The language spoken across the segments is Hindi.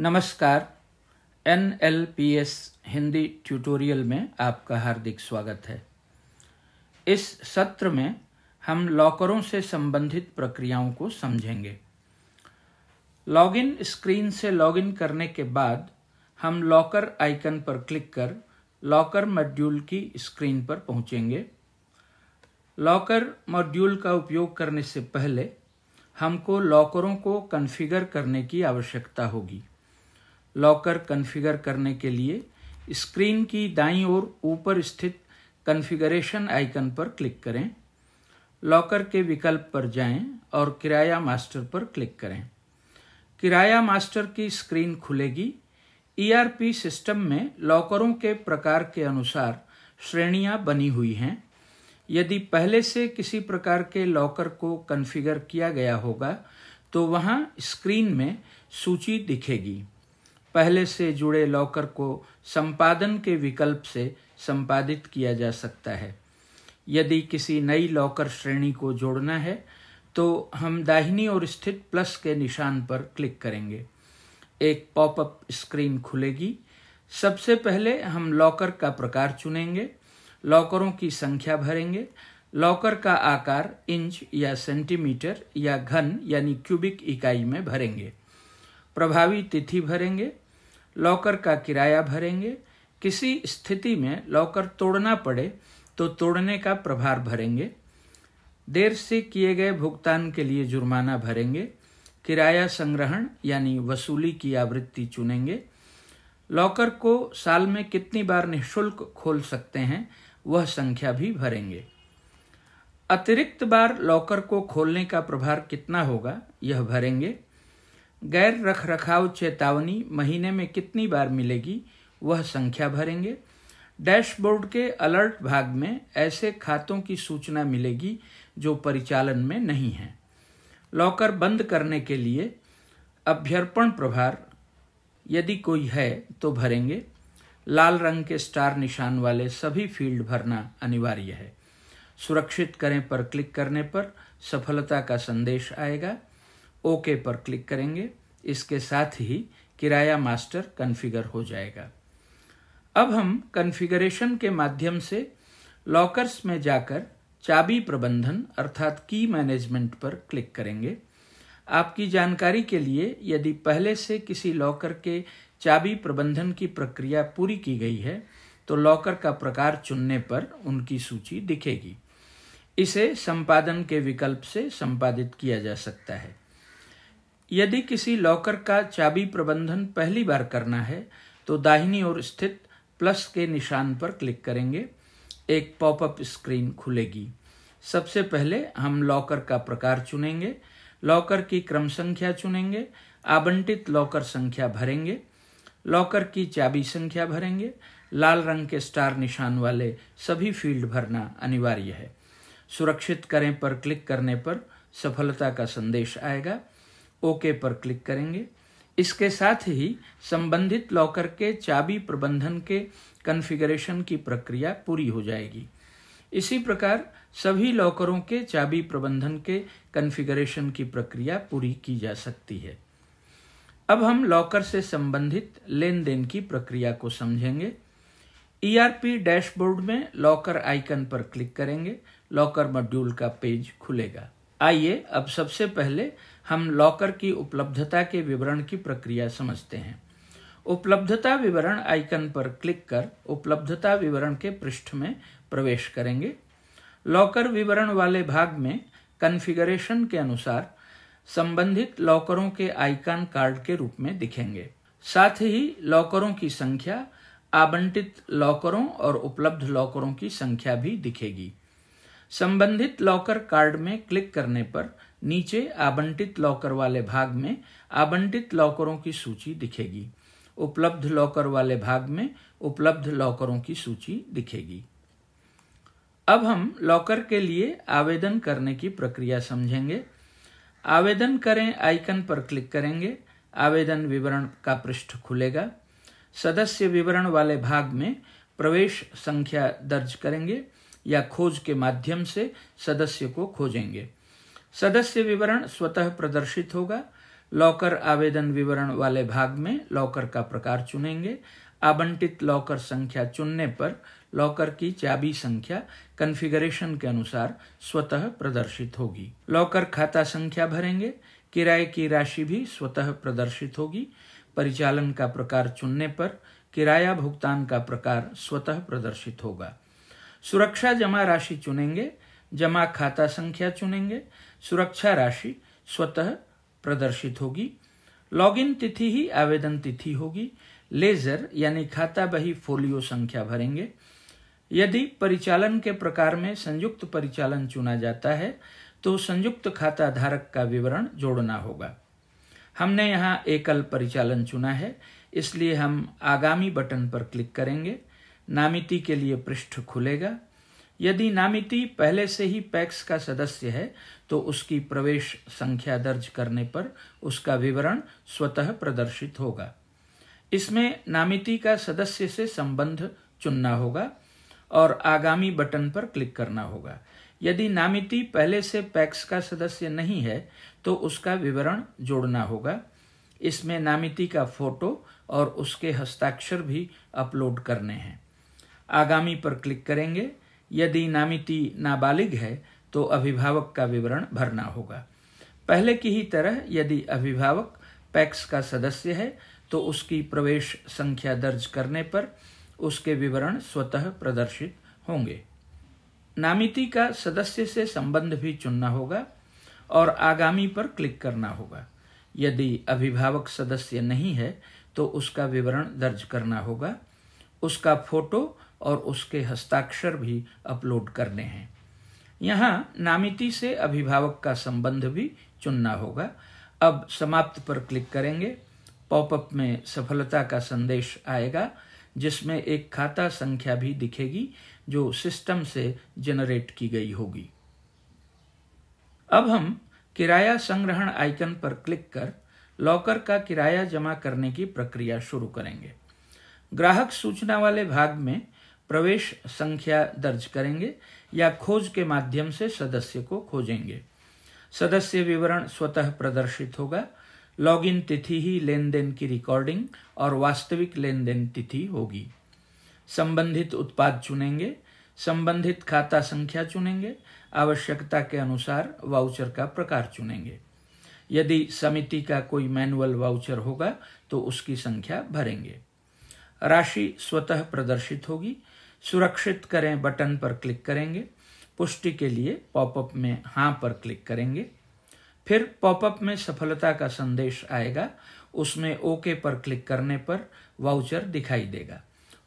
नमस्कार N L P S Hindi tutorial में आपका हार्दिक स्वागत है इस सत्र में हम लॉकरों से संबंधित प्रक्रियाओं को समझेंगे लॉगिन स्क्रीन से लॉगिन करने के बाद हम लॉकर आइकन पर क्लिक कर लॉकर मॉड्यूल की स्क्रीन पर पहुंचेंगे लॉकर मॉड्यूल का उपयोग करने से पहले हमको लॉकरों को कॉन्फ़िगर करने की आवश्यकता होगी लॉकर कॉन्फ़िगर करने के लिए स्क्रीन की दाईं ओर ऊपर स्थित कॉन्फ़िगरेशन आइकन पर क्लिक करें लॉकर के विकल्प पर जाएं और किराया मास्टर पर क्लिक करें किराया मास्टर की स्क्रीन खुलेगी ईआरपी e सिस्टम में लॉकरों के प्रकार के अनुसार श्रेणियां बनी हुई हैं यदि पहले से किसी प्रकार के लॉकर को कॉन्फ़िगर किया गया होगा तो वहां स्क्रीन में सूची दिखेगी पहले से जुड़े लॉकर को संपादन के विकल्प से संपादित किया जा सकता है यदि किसी नई लॉकर श्रेणी को जोड़ना है तो हम दाहिनी ओर स्थित प्लस के निशान पर क्लिक करेंगे एक पॉपअप स्क्रीन खुलेगी सबसे पहले हम लॉकर का प्रकार चुनेंगे लॉकरों की संख्या भरेंगे लॉकर का आकार इंच या सेंटीमीटर या घन यानी क्यूबिक इकाई में भरेंगे प्रभावी तिथि भरेंगे लॉकर का किराया भरेंगे किसी स्थिति में लॉकर तोड़ना पड़े तो तोड़ने का प्रभार भरेंगे देर से किए गए भुगतान के लिए जुर्माना भरेंगे किराया संग्रहण यानी वसूली की आवृत्ति चुनेंगे लॉकर को साल में कितनी बार निशुल्क खोल सकते हैं वह संख्या भी भरेंगे अतिरिक्त बार लॉकर को खोलने का प्रभार कितना होगा यह भरेंगे गैर रख रखाव चेतावनी महीने में कितनी बार मिलेगी वह संख्या भरेंगे डैशबोर्ड के अलर्ट भाग में ऐसे खातों की सूचना मिलेगी जो परिचालन में नहीं है लॉकर बंद करने के लिए अभ्यर्पण प्रभार यदि कोई है तो भरेंगे लाल रंग के स्टार निशान वाले सभी फील्ड भरना अनिवार्य है सुरक्षित करें पर क्लिक करने पर सफलता का संदेश आएगा ओके पर क्लिक करेंगे इसके साथ ही किराया मास्टर कन्फिगर हो जाएगा अब हम कन्फिगरेशन के माध्यम से लॉकर्स में जाकर चाबी प्रबंधन अर्थात की मैनेजमेंट पर क्लिक करेंगे आपकी जानकारी के लिए यदि पहले से किसी लॉकर के चाबी प्रबंधन की प्रक्रिया पूरी की गई है तो लॉकर का प्रकार चुनने पर उनकी सूची दिखेगी इसे संपादन के विकल्प से संपादित किया जा सकता है यदि किसी लॉकर का चाबी प्रबंधन पहली बार करना है तो दाहिनी ओर स्थित प्लस के निशान पर क्लिक करेंगे एक पॉपअप स्क्रीन खुलेगी सबसे पहले हम लॉकर का प्रकार चुनेंगे लॉकर की क्रम संख्या चुनेंगे आवंटित लॉकर संख्या भरेंगे लॉकर की चाबी संख्या भरेंगे लाल रंग के स्टार निशान वाले सभी फील्ड भरना अनिवार्य है सुरक्षित करें पर क्लिक करने पर सफलता का संदेश आएगा ओके पर क्लिक करेंगे इसके साथ ही संबंधित लॉकर के चाबी प्रबंधन के कन्फिगरेशन की प्रक्रिया पूरी हो जाएगी इसी प्रकार सभी लॉकरों के चाबी प्रबंधन के कन्फिगरेशन की प्रक्रिया पूरी की जा सकती है अब हम लॉकर से संबंधित लेन देन की प्रक्रिया को समझेंगे ईआरपी e डैशबोर्ड में लॉकर आइकन पर क्लिक करेंगे लॉकर मॉड्यूल का पेज खुलेगा आइए अब सबसे पहले हम लॉकर की उपलब्धता के विवरण की प्रक्रिया समझते हैं उपलब्धता विवरण आइकन पर क्लिक कर उपलब्धता विवरण के पृष्ठ में प्रवेश करेंगे लॉकर विवरण वाले भाग में कन्फिगरेशन के अनुसार संबंधित लॉकरों के आइकन कार्ड के रूप में दिखेंगे साथ ही लॉकरों की संख्या आवंटित लॉकरों और उपलब्ध लॉकरों की संख्या भी दिखेगी संबंधित लॉकर कार्ड में क्लिक करने पर नीचे आबंटित लॉकर वाले भाग में आबंटित लॉकरों की सूची दिखेगी उपलब्ध लॉकर वाले भाग में उपलब्ध लॉकरों की सूची दिखेगी अब हम लॉकर के लिए आवेदन करने की प्रक्रिया समझेंगे आवेदन करें आइकन पर क्लिक करेंगे आवेदन विवरण का पृष्ठ खुलेगा सदस्य विवरण वाले भाग में प्रवेश संख्या दर्ज करेंगे या खोज के माध्यम से सदस्य को खोजेंगे सदस्य विवरण स्वतः प्रदर्शित होगा लॉकर आवेदन विवरण वाले भाग में लॉकर का प्रकार चुनेंगे आवंटित लॉकर संख्या चुनने पर लॉकर की चाबी संख्या कॉन्फ़िगरेशन के अनुसार स्वतः प्रदर्शित होगी लॉकर खाता संख्या भरेंगे किराए की राशि भी स्वतः प्रदर्शित होगी परिचालन का प्रकार चुनने पर किराया भुगतान का प्रकार स्वतः प्रदर्शित होगा सुरक्षा जमा राशि चुनेंगे जमा खाता संख्या चुनेंगे सुरक्षा राशि स्वतः प्रदर्शित होगी लॉगिन तिथि ही आवेदन तिथि होगी लेजर यानी खाता बही फोलियो संख्या भरेंगे यदि परिचालन के प्रकार में संयुक्त परिचालन चुना जाता है तो संयुक्त खाता धारक का विवरण जोड़ना होगा हमने यहाँ एकल परिचालन चुना है इसलिए हम आगामी बटन पर क्लिक करेंगे नामिति के लिए पृष्ठ खुलेगा यदि नामिती पहले से ही पैक्स का सदस्य है तो उसकी प्रवेश संख्या दर्ज करने पर उसका विवरण स्वतः प्रदर्शित होगा इसमें नामिती का सदस्य से संबंध चुनना होगा और आगामी बटन पर क्लिक करना होगा यदि नामिती पहले से पैक्स का सदस्य नहीं है तो उसका विवरण जोड़ना होगा इसमें नामिती का फोटो और उसके हस्ताक्षर भी अपलोड करने हैं आगामी पर क्लिक करेंगे यदि नामिती नाबालिग है तो अभिभावक का विवरण भरना होगा पहले की ही तरह यदि अभिभावक पैक्स का सदस्य है तो उसकी प्रवेश संख्या दर्ज करने पर उसके विवरण स्वतः प्रदर्शित होंगे नामिति का सदस्य से संबंध भी चुनना होगा और आगामी पर क्लिक करना होगा यदि अभिभावक सदस्य नहीं है तो उसका विवरण दर्ज करना होगा उसका फोटो और उसके हस्ताक्षर भी अपलोड करने हैं यहाँ नामिती से अभिभावक का संबंध भी चुनना होगा अब समाप्त पर क्लिक करेंगे पॉपअप में सफलता का संदेश आएगा जिसमें एक खाता संख्या भी दिखेगी जो सिस्टम से जनरेट की गई होगी अब हम किराया संग्रहण आइकन पर क्लिक कर लॉकर का किराया जमा करने की प्रक्रिया शुरू करेंगे ग्राहक सूचना वाले भाग में प्रवेश संख्या दर्ज करेंगे या खोज के माध्यम से सदस्य को खोजेंगे सदस्य विवरण स्वतः प्रदर्शित होगा लॉगिन तिथि ही लेन देन की रिकॉर्डिंग और वास्तविक लेन देन तिथि होगी संबंधित उत्पाद चुनेंगे संबंधित खाता संख्या चुनेंगे आवश्यकता के अनुसार वाउचर का प्रकार चुनेंगे यदि समिति का कोई मैनुअल वाउचर होगा तो उसकी संख्या भरेंगे राशि स्वतः प्रदर्शित होगी सुरक्षित करें बटन पर क्लिक करेंगे पुष्टि के लिए पॉपअप में हाँ पर क्लिक करेंगे फिर पॉपअप में सफलता का संदेश आएगा उसमें ओके पर क्लिक करने पर वाउचर दिखाई देगा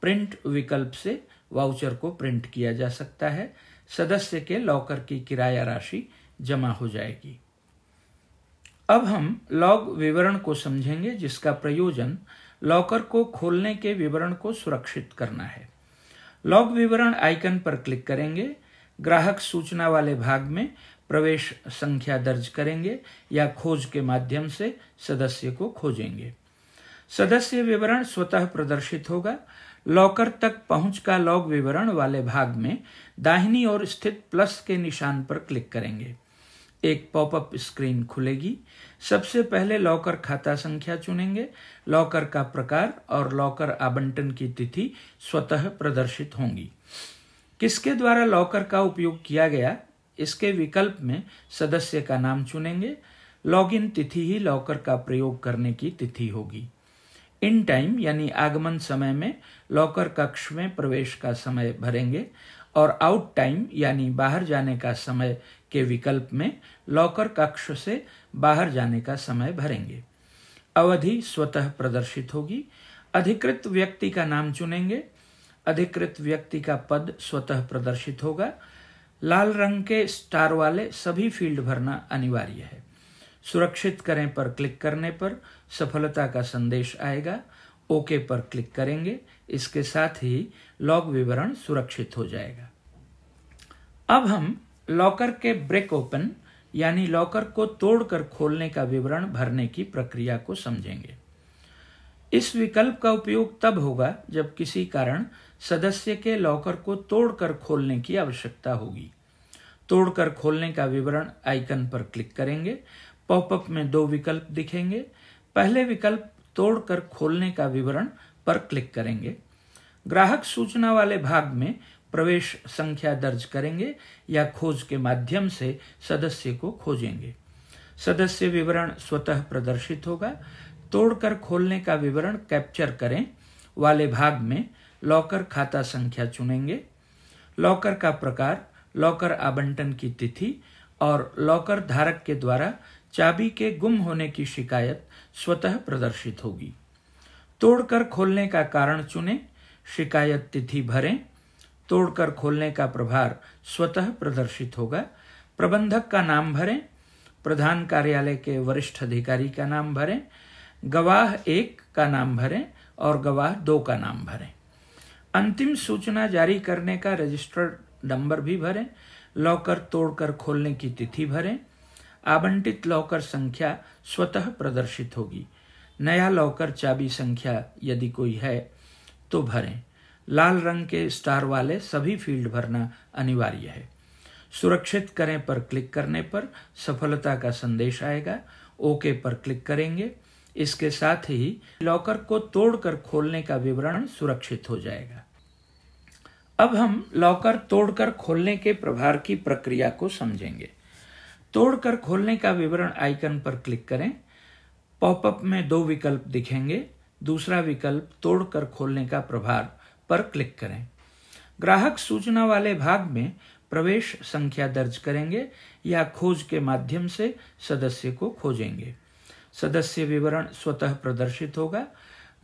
प्रिंट विकल्प से वाउचर को प्रिंट किया जा सकता है सदस्य के लॉकर की किराया राशि जमा हो जाएगी अब हम लॉग विवरण को समझेंगे जिसका प्रयोजन लॉकर को खोलने के विवरण को सुरक्षित करना है लॉग विवरण आइकन पर क्लिक करेंगे ग्राहक सूचना वाले भाग में प्रवेश संख्या दर्ज करेंगे या खोज के माध्यम से सदस्य को खोजेंगे सदस्य विवरण स्वतः प्रदर्शित होगा लॉकर तक पहुंच का लॉग विवरण वाले भाग में दाहिनी ओर स्थित प्लस के निशान पर क्लिक करेंगे एक पॉपअप स्क्रीन खुलेगी सबसे पहले लॉकर खाता संख्या चुनेंगे लॉकर का प्रकार और लॉकर आवंटन की तिथि स्वतः प्रदर्शित होंगी किसके द्वारा लॉकर का उपयोग किया गया इसके विकल्प में सदस्य का नाम चुनेंगे लॉगिन तिथि ही लॉकर का प्रयोग करने की तिथि होगी इन टाइम यानी आगमन समय में लॉकर कक्ष में प्रवेश का समय भरेंगे और आउट टाइम यानी बाहर जाने का समय के विकल्प में लॉकर कक्ष से बाहर जाने का समय भरेंगे अवधि स्वतः प्रदर्शित होगी अधिकृत व्यक्ति का नाम चुनेंगे अधिकृत व्यक्ति का पद स्वतः प्रदर्शित होगा लाल रंग के स्टार वाले सभी फील्ड भरना अनिवार्य है सुरक्षित करें पर क्लिक करने पर सफलता का संदेश आएगा ओके पर क्लिक करेंगे इसके साथ ही लॉग विवरण सुरक्षित हो जाएगा अब हम लॉकर के ब्रेक ओपन यानी लॉकर को तोड़कर खोलने का विवरण भरने की प्रक्रिया को समझेंगे इस विकल्प का उपयोग तब होगा जब किसी कारण सदस्य के लॉकर को तोड़कर खोलने की आवश्यकता होगी तोड़कर खोलने का विवरण आइकन पर क्लिक करेंगे पॉपअप में दो विकल्प दिखेंगे पहले विकल्प तोड़कर खोलने का विवरण पर क्लिक करेंगे ग्राहक सूचना वाले भाग में प्रवेश संख्या दर्ज करेंगे या खोज के माध्यम से सदस्य को खोजेंगे सदस्य विवरण स्वतः प्रदर्शित होगा तोड़कर खोलने का विवरण कैप्चर करें वाले भाग में लॉकर खाता संख्या चुनेंगे लॉकर का प्रकार लॉकर आवंटन की तिथि और लॉकर धारक के द्वारा चाबी के गुम होने की शिकायत स्वतः प्रदर्शित होगी तोड़कर खोलने का कारण चुनें शिकायत तिथि भरें तोड़कर खोलने का प्रभार स्वतः प्रदर्शित होगा प्रबंधक का नाम भरें प्रधान कार्यालय के वरिष्ठ अधिकारी का नाम भरें गवाह एक का नाम भरें और गवाह दो का नाम भरें अंतिम सूचना जारी करने का रजिस्टर्ड नंबर भी भरें लॉकर तोड़कर खोलने की तिथि भरें आवंटित लॉकर संख्या स्वतः प्रदर्शित होगी नया लॉकर चाबी संख्या यदि कोई है तो भरें लाल रंग के स्टार वाले सभी फील्ड भरना अनिवार्य है सुरक्षित करें पर क्लिक करने पर सफलता का संदेश आएगा ओके पर क्लिक करेंगे इसके साथ ही लॉकर को तोड़कर खोलने का विवरण सुरक्षित हो जाएगा अब हम लॉकर तोड़कर खोलने के प्रभार की प्रक्रिया को समझेंगे तोड़कर खोलने का विवरण आइकन पर क्लिक करें पॉपअप में दो विकल्प दिखेंगे दूसरा विकल्प तोड़कर खोलने का प्रभार पर क्लिक करें ग्राहक सूचना वाले भाग में प्रवेश संख्या दर्ज करेंगे या खोज के माध्यम से सदस्य को खोजेंगे सदस्य विवरण स्वतः प्रदर्शित होगा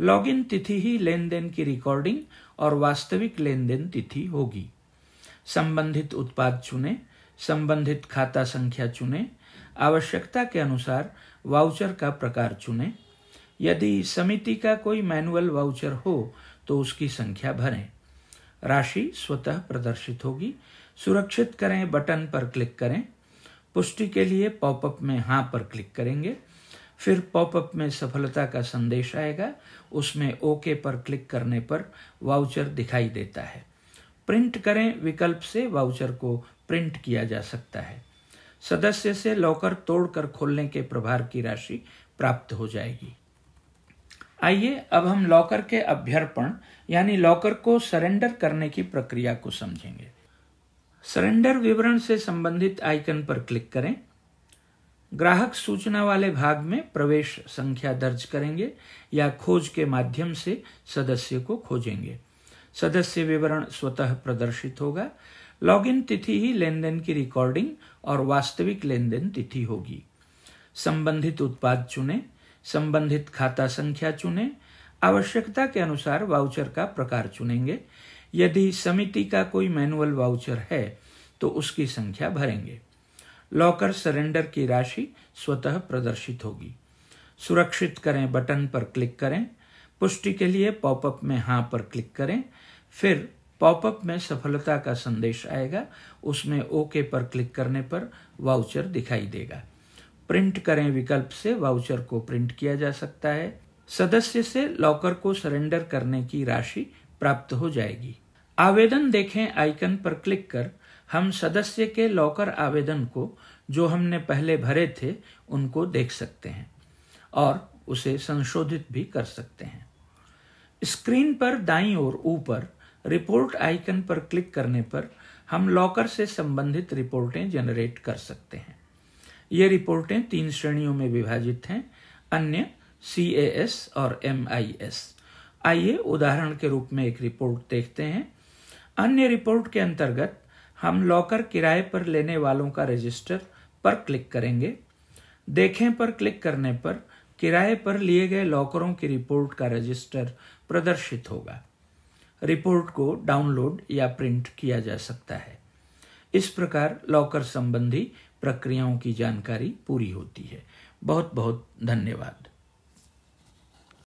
लॉगिन तिथि ही लेन देन की रिकॉर्डिंग और वास्तविक लेन देन तिथि होगी संबंधित उत्पाद चुने संबंधित खाता संख्या चुने आवश्यकता के अनुसार वाउचर का प्रकार चुने यदि समिति का कोई मैनुअल वाउचर हो तो उसकी संख्या भरें राशि स्वतः प्रदर्शित होगी सुरक्षित करें बटन पर क्लिक करें पुष्टि के लिए पॉपअप में हाँ पर क्लिक करेंगे फिर पॉपअप में सफलता का संदेश आएगा उसमें ओके पर क्लिक करने पर वाउचर दिखाई देता है प्रिंट करें विकल्प से वाउचर को प्रिंट किया जा सकता है सदस्य से लॉकर तोड़कर खोलने के प्रभार की राशि प्राप्त हो जाएगी आइए अब हम लॉकर के अभ्यर्पण यानी लॉकर को सरेंडर करने की प्रक्रिया को समझेंगे सरेंडर विवरण से संबंधित आइकन पर क्लिक करें ग्राहक सूचना वाले भाग में प्रवेश संख्या दर्ज करेंगे या खोज के माध्यम से सदस्य को खोजेंगे सदस्य विवरण स्वतः प्रदर्शित होगा लॉगिन तिथि ही लेनदेन की रिकॉर्डिंग और वास्तविक लेनदेन तिथि होगी संबंधित उत्पाद चुनें संबंधित खाता संख्या चुनें आवश्यकता के अनुसार वाउचर का प्रकार चुनेंगे यदि समिति का कोई मैनुअल वाउचर है तो उसकी संख्या भरेंगे लॉकर सरेंडर की राशि स्वतः प्रदर्शित होगी सुरक्षित करें बटन पर क्लिक करें पुष्टि के लिए पॉपअप में हां पर क्लिक करें फिर पॉपअप में सफलता का संदेश आएगा उसमें ओके पर क्लिक करने पर वाउचर दिखाई देगा प्रिंट करें विकल्प से वाउचर को प्रिंट किया जा सकता है सदस्य से लॉकर को सरेंडर करने की राशि प्राप्त हो जाएगी आवेदन देखें आइकन पर क्लिक कर हम सदस्य के लॉकर आवेदन को जो हमने पहले भरे थे उनको देख सकते हैं और उसे संशोधित भी कर सकते हैं स्क्रीन पर दाईं ओर ऊपर रिपोर्ट आइकन पर क्लिक करने पर हम लॉकर से संबंधित रिपोर्टें जनरेट कर सकते हैं ये रिपोर्टें तीन श्रेणियों में विभाजित हैं अन्य सी और एम आइए उदाहरण के रूप में एक रिपोर्ट देखते हैं अन्य रिपोर्ट के अंतर्गत हम लॉकर किराए पर लेने वालों का रजिस्टर पर क्लिक करेंगे देखें पर क्लिक करने पर किराए पर लिए गए लॉकरों की रिपोर्ट का रजिस्टर प्रदर्शित होगा रिपोर्ट को डाउनलोड या प्रिंट किया जा सकता है इस प्रकार लॉकर संबंधी प्रक्रियाओं की जानकारी पूरी होती है बहुत बहुत धन्यवाद